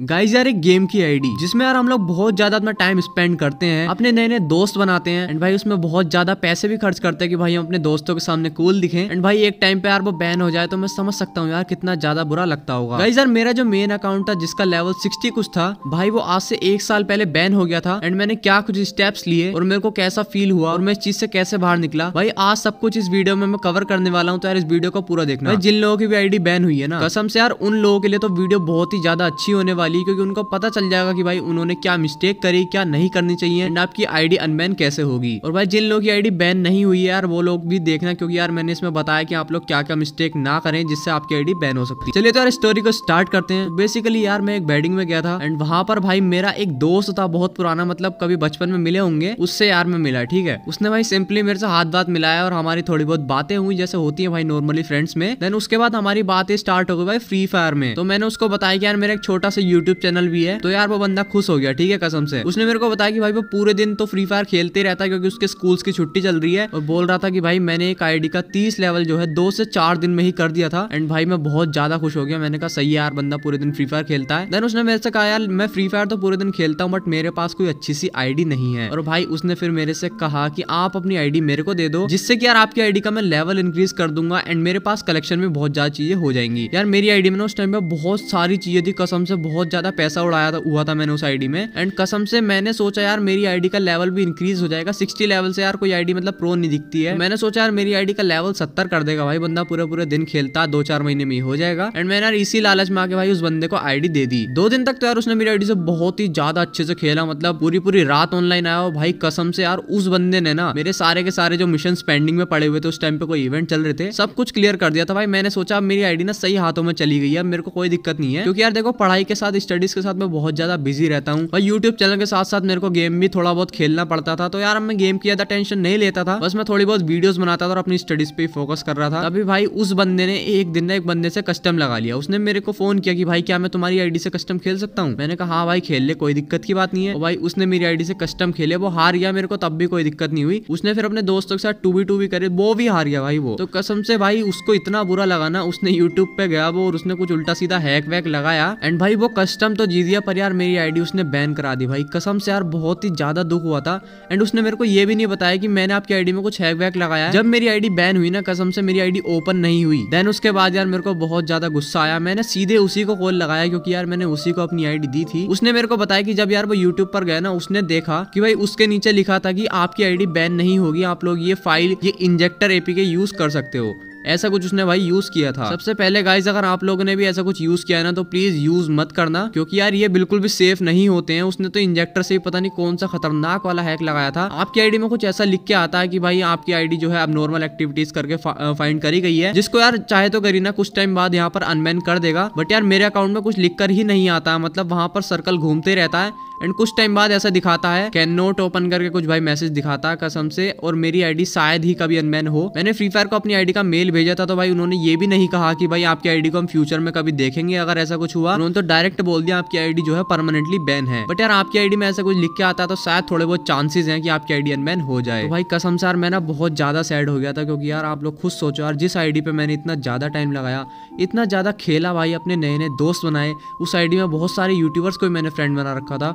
guys यार एक game की आईडी जिसमें यार हम लोग बहुत ज्यादा अपना टाइम स्पेंड करते हैं अपने नए नए दोस्त बनाते हैं एंड भाई उसमें बहुत ज्यादा पैसे भी खर्च करते हैं कि भाई हम अपने दोस्तों के सामने कूल दिखे एंड भाई एक टाइम पे यार वो बैन हो जाए तो मैं समझ सकता हूँ यार कितना ज्यादा बुरा लगता होगा गाइज यार मेरा जो मेन अकाउंट था जिसका लेवल सिक्सटी कुछ था भाई वो आज से एक साल पहले बैन हो गया था एंड मैंने क्या कुछ स्टेप्स लिए और मेरे को कैसा फील हुआ और मैं इस चीज से कैसे बाहर निकला भाई आज सब कुछ इस वीडियो में मैं कवर करने वाला हूँ तो यार इस वीडियो को पूरा देखना जिन लोगों की भी आईडी बैन हुई है ना कसम से यार उन लोगों के लिए तो वीडियो बहुत ही ज्यादा अच्छी होने वाली वाली क्योंकि उनको पता चल जाएगा कि भाई उन्होंने क्या मिस्टेक करी क्या नहीं करनी चाहिए एंड आपकी आईडी अनबैन कैसे होगी और भाई जिन लोगों की आईडी बैन नहीं हुई है यार वो लोग भी देखना क्योंकि यार मैंने इसमें बताया कि आप लोग क्या क्या मिस्टेक ना करें जिससे आपकी आईडी बैन हो सकती है चलिए तो यार स्टोरी को स्टार्ट करते हैं बेसिकली यार मैं एक बैडिंग में गया था एंड वहां पर भाई मेरा एक दोस्त था बहुत पुराना मतलब कभी बचपन में मिले होंगे उससे यार मैं मिला ठीक है उसने भाई सिंपली मेरे से हाथ बात मिलाया और हमारी थोड़ी बहुत बातें हुई जैसे होती है भाई नॉर्मली फ्रेंड्स में देन उसके बाद हमारी बातें स्टार्ट हो गई भाई फ्री फायर में तो मैंने उसको बताया कि यार मेरा एक छोटा सा यूट्यूब चैनल भी है तो यार वो बंदा खुश हो गया ठीक है कसम से उसने मेरे को बताया कि भाई वो पूरे दिन तो फ्री फायर खेलते रहता है क्योंकि उसके स्कूल की छुट्टी चल रही है और बोल रहा था कि भाई मैंने एक आईडी का तीस लेवल जो है दो से चार दिन में ही कर दिया था एंड भाई मैं बहुत ज्यादा खुश हो गया मैंने कहा सही यार बंदा पूरे दिन फ्री फायर खेलता है देन उसने मेरे से कहा यार मैं फ्री फायर तो पूरे दिन खेलता हूँ बट मेरे पास कोई अच्छी सी आईडी नहीं है और भाई उसने फिर मेरे से कहा कि आप अपनी आईडी मेरे को दे दो जिससे कि यार आपकी आईडी का मैं लेवल इंक्रीज कर दूंगा एंड मेरे पास कलेक्शन में बहुत ज्यादा चीजें हो जाएंगी यार मेरी आईडी में उस टाइम पे बहुत सारी चीजें थी कसम से बहुत बहुत ज़्यादा पैसा उड़ाया था हुआ था मैंने उस आईडी में एंड कसम से मैंने सोचा यार मेरी आईडी का लेवल भी इंक्रीज हो जाएगा सिक्सटी लेवल से यार कोई आईडी मतलब प्रो नहीं दिखती है मैंने सोचा यार मेरी आईडी का लेवल सत्तर कर देगा भाई बंदा पूरे पूरे दिन खेलता दो चार महीने में हो जाएगा एंड मैंने यार इसी लालच में आके भाई उस बंदे को आईडी दे दी दो दिन तक तो यार उसने मेरी आईडी से बहुत ही ज्यादा अच्छे से खेला मतलब पूरी पूरी रात ऑनलाइन आया हो भाई कसम से यार उस बंदे ने ना मेरे सारे के सारे जो मिशन पेंडिंग में पड़े हुए थे उस टाइम पे कोई इवेंट चल रहे थे सब कुछ क्लियर कर दिया था भाई मैंने सोचा मेरी आईडी ना सही हाथों में चली गई है मेरे को कोई दिक्कत नहीं है क्योंकि यार देखो पढ़ाई के साथ स्टडीज के साथ मैं बहुत ज्यादा बिजी रहता हूँ और यूट्यूब चैनल के साथ साथ मेरे को गेम भी थोड़ा बहुत खेलना पड़ता था तो यार मैं गेम की ज्यादा टेंशन नहीं लेता था बस मैं थोड़ी बहुत वीडियोस बनाता था और अपनी स्टडीज पे फोकस कर रहा था अभी भाई उस बंदे ने एक दिन ना एक बंदे से कस्टम लगा लिया उसने मेरे को फोन किया कि भाई क्या मैं तुम्हारी आईडी से कस्टम खेल सकता हूँ मैंने कहा हाँ भाई खेल ले कोई दिक्कत की बात नहीं है भाई उसने मेरी आईडी से कस्टम खेले वो हार गया मेरे को तब भी कोई दिक्कत नहीं हुई उसने फिर अपने दोस्तों के साथ टू बी टू भी करे वो भी हार गया भाई वो तो कसम से भाई उसको इतना बुरा लगा ना उसने यूट्यूब पे गया वो और उसने कुछ उल्टा सीधा हैक वैक लगाया एंड भाई वो कस्टम तो जी दिया पर यार मेरी आईडी उसने बैन करा दी भाई कसम से यार बहुत ही ज़्यादा दुख हुआ था एंड उसने मेरे को ये भी नहीं बताया कि मैंने आपकी आईडी में कुछ हैक वैक लगाया जब मेरी आईडी बैन हुई ना कसम से मेरी आईडी ओपन नहीं हुई देन उसके बाद यार मेरे को बहुत ज़्यादा गुस्सा आया मैंने सीधे उसी को कॉल लगाया क्योंकि यार मैंने उसी को अपनी आईडी दी थी उसने मेरे को बताया कि जब यार वो यूट्यूब पर गया ना उसने देखा कि भाई उसके नीचे लिखा था कि आपकी आईडी बैन नहीं होगी आप लोग ये फाइल ये इंजेक्टर एपी के यूज कर सकते हो ऐसा कुछ उसने भाई यूज किया था सबसे पहले गाइज अगर आप लोगों ने भी ऐसा कुछ यूज किया ना तो प्लीज यूज मत करना क्योंकि यार ये बिल्कुल भी सेफ नहीं होते हैं उसने तो इंजेक्टर से पता नहीं कौन सा खतरनाक वाला हैक लगाया था आपकी आईडी में कुछ ऐसा लिख के आता है कि भाई आपकी आईडी जो है अब नॉर्मल एक्टिविटीज करके फाइंड करी गई है जिसको यार चाहे तो करीना कुछ टाइम बाद यहाँ पर अनमैन कर देगा बट यार मेरे अकाउंट में कुछ लिख कर ही नहीं आता मतलब वहां पर सर्कल घूमते रहता है एंड कुछ टाइम बाद ऐसा दिखाता है कैन नोट ओपन करके कुछ भाई मैसेज दिखाता है कसम से और मेरी आईडी शायद ही कभी अनमैन हो मैंने फ्री फायर को अपनी आईडी का मेल भेजा था तो भाई उन्होंने ये भी नहीं कहा कि भाई आपकी आईडी को हम फ्यूचर में कभी देखेंगे अगर ऐसा कुछ हुआ उन्होंने तो डायरेक्ट बोल दिया आपकी आईडी जो है परमानेंटली बैन है बट यार आपकी आईडी में ऐसा कुछ लिख के आता तो शायद थोड़े बहुत चांसेस है कि आपकी आईडी अनमैन हो जाए तो भाई कसम सार मैं ना बहुत ज्यादा सैड हो गया था क्योंकि यार आप लोग खुद सोचो यार जिस आईडी पे मैंने इतना ज्यादा टाइम लगाया इतना ज्यादा खेला भाई अपने नए नए दोस्त बनाए उस आईडी में बहुत सारे यूट्यूबर्स को मैंने फ्रेंड बना रखा था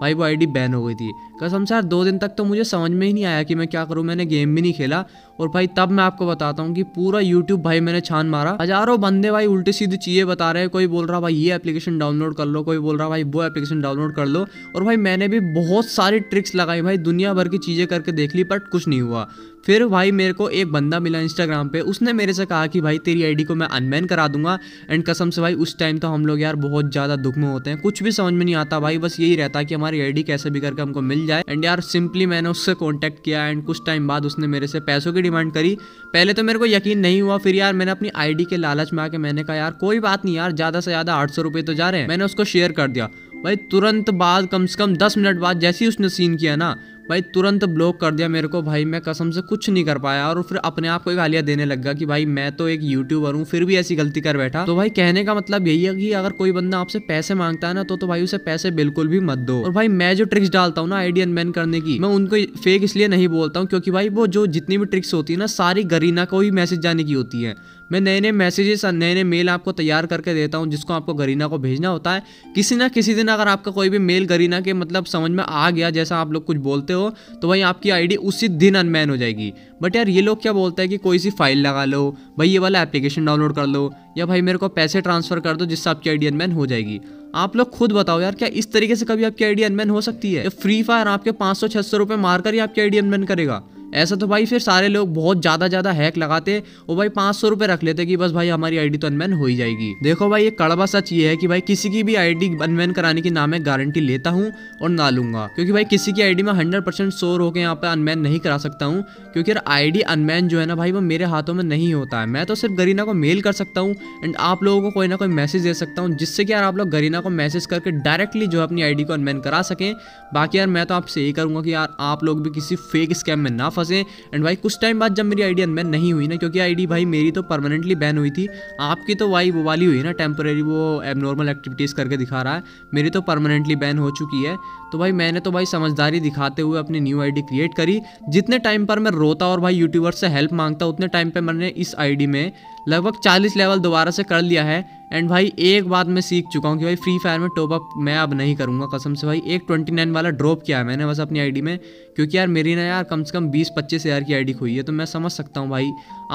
भाई वो आईडी बैन हो गई थी कसम से यार दो दिन तक तो मुझे समझ में ही नहीं आया कि मैं क्या करूँ मैंने गेम भी नहीं खेला और भाई तब मैं आपको बताता हूँ कि पूरा यूट्यूब भाई मैंने छान मारा हजारों बंदे भाई उल्टी सीधी चीज़ें बता रहे हैं कोई बोल रहा भाई ये एप्लीकेशन डाउनलोड कर लो कोई बोल रहा भाई वो एप्लीकेशन डाउनलोड कर लो और भाई मैंने भी बहुत सारी ट्रिक्स लगाई भाई दुनिया भर की चीज़ें करके देख ली बट कुछ नहीं हुआ फिर भाई मेरे को एक बंदा मिला इंस्टाग्राम पे उसने मेरे से कहा कि भाई तेरी आईडी को मैं अनबैन करा दूंगा एंड कसम से भाई उस टाइम तो हम लोग यार बहुत ज़्यादा दुख में होते हैं कुछ भी समझ में नहीं आता भाई बस यही रहता कि हमारे हमारी आईडी कैसे भी करके हमको मिल जाए एंड यार सिंपली मैंने उससे कॉन्टैक्ट किया एंड कुछ टाइम बाद उसने मेरे से पैसों की डिमांड करी पहले तो मेरे को यकीन नहीं हुआ फिर यार मैंने अपनी आईडी के लालच में आके मैंने कहा यार कोई बात नहीं यार ज़्यादा से ज़्यादा आठ सौ तो जा रहे हैं मैंने उसको शेयर कर दिया भाई तुरंत बाद कम से कम दस मिनट बाद जैसे ही उसने सीन किया ना भाई तुरंत ब्लॉक कर दिया मेरे को भाई मैं कसम से कुछ नहीं कर पाया और फिर अपने आप को एक गालियाँ देने लग गया कि भाई मैं तो एक यूट्यूबर हूँ फिर भी ऐसी गलती कर बैठा तो भाई कहने का मतलब यही है कि अगर कोई बंदा आपसे पैसे मांगता है ना तो तो भाई उसे पैसे बिल्कुल भी मत दो और भाई मैं जो ट्रिक्स डालता हूँ ना आइडिया मैन करने की मैं उनको फेक इसलिए नहीं बोलता हूँ क्योंकि भाई वो जो जितनी भी ट्रिक्स होती है ना सारी गरीना को ही मैसेज जाने की होती है मैं नए नए मैसेजेस और नए नए मेल आपको तैयार करके देता हूँ जिसको आपको गरीना को भेजना होता है किसी ना किसी दिन अगर आपका कोई भी मेल गरीना के मतलब समझ में आ गया जैसा आप लोग कुछ बोलते हो तो वही आपकी आईडी उसी दिन अनमैन हो जाएगी बट यार ये लोग क्या बोलते हैं कि कोई सी फाइल लगा लो भाई ये वाला एप्लीकेशन डाउनलोड कर लो या भाई मेरे को पैसे ट्रांसफ़र कर दो जिससे आपकी आईडी अनमैन हो जाएगी आप लोग खुद बताओ यार क्या इस तरीके से कभी आपकी आईडी अनमैन हो सकती है फ्री फायर आपके पाँच सौ छह सौ रुपये मारकर ही आपकी आईडी अनमैन करेगा ऐसा तो भाई फिर सारे लोग बहुत ज़्यादा ज़्यादा हैक लगाते और भाई पाँच सौ रुपये रख लेते कि बस भाई हमारी आईडी तो अनमैन हो ही जाएगी देखो भाई ये कड़वा सच ये है कि भाई किसी की भी आईडी अनमैन कराने की नाम मैं गारंटी लेता हूँ और ना लूंगा क्योंकि भाई किसी की आईडी में हंड्रेड परसेंट शोर होकर यहाँ पर अनमैन नहीं करा सकता हूँ क्योंकि यार डी अनमैन जो है ना भाई वो मेरे हाथों में नहीं होता है मैं तो सिर्फ गरीना को मेल कर सकता हूँ एंड आप लोगों को कोई ना कोई मैसेज दे सकता हूँ जिससे कि यार आप लोग गरीना को मैसेज करके डायरेक्टली जो है अपनी आई को अनमैन करा सकें बाकी यार मैं तो आपसे यही करूँगा कि यार आप लोग भी किसी फेक स्कैम में ना फंसे एंड भाई कुछ टाइम बाद जब मेरी आईडी डी नहीं हुई ना क्योंकि आई भाई मेरी तो परमानेंटली बैन हुई थी आपकी तो वाई वो वाली हुई ना टेम्प्रेरी वो एबनॉर्मल एक्टिविटीज़ करके दिखा रहा है मेरी तो परमानेंटली बैन हो चुकी है तो भाई मैंने तो भाई समझदारी दिखाते हुए अपनी न्यू आईडी क्रिएट करी जितने टाइम पर मैं रोता और भाई यूट्यूबर से हेल्प मांगता उतने टाइम पर मैंने इस आईडी में लगभग 40 लेवल दोबारा से कर लिया है एंड भाई एक बात मैं सीख चुका हूँ कि भाई फ्री फायर में टॉप अप मैं अब नहीं करूँगा कसम से भाई एक ट्वेंटी नाइन वाला ड्रॉप किया है मैंने बस अपनी आईडी में क्योंकि यार मेरी ना यार कम से कम बीस पच्चीस हज़ार की आईडी खोई है तो मैं समझ सकता हूँ भाई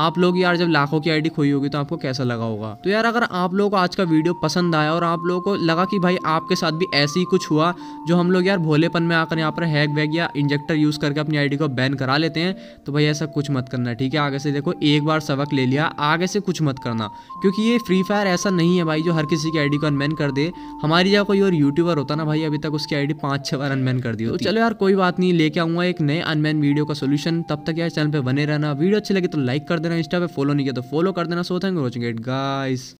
आप लोग यार जब लाखों की आईडी खोई होगी तो आपको कैसा लगा होगा तो यार अगर आप लोगों को आज का वीडियो पसंद आया और आप लोगों को लगा कि भाई आपके साथ भी ऐसे ही कुछ हुआ जो हम लोग लोग यार भोलेपन में आकर यहाँ पर हैक वैग या इंजेक्टर यूज़ करके अपनी आईडी को बैन करा लेते हैं तो भाई ऐसा कुछ मत करना ठीक है आगे से देखो एक बार सबक ले लिया आगे से कुछ मत करना क्योंकि ये फ्री फायर ऐसा नहीं है भाई जो हर किसी की आई को अनमैन कर दे हमारी जगह कोई और यूट्यूबर होता ना भाई अभी तक उसकी आई डी पाँच बार अनमैन कर दी तो चलो यार कोई बात नहीं लेके आऊँगा एक नए अनमैन वीडियो का सोल्यूशन तब तक यार चैनल पर बने रहना वीडियो अच्छी लगी तो लाइक कर देना इंस्टा पर फॉलो नहीं किया तो फॉलो कर देना so thank watching it guys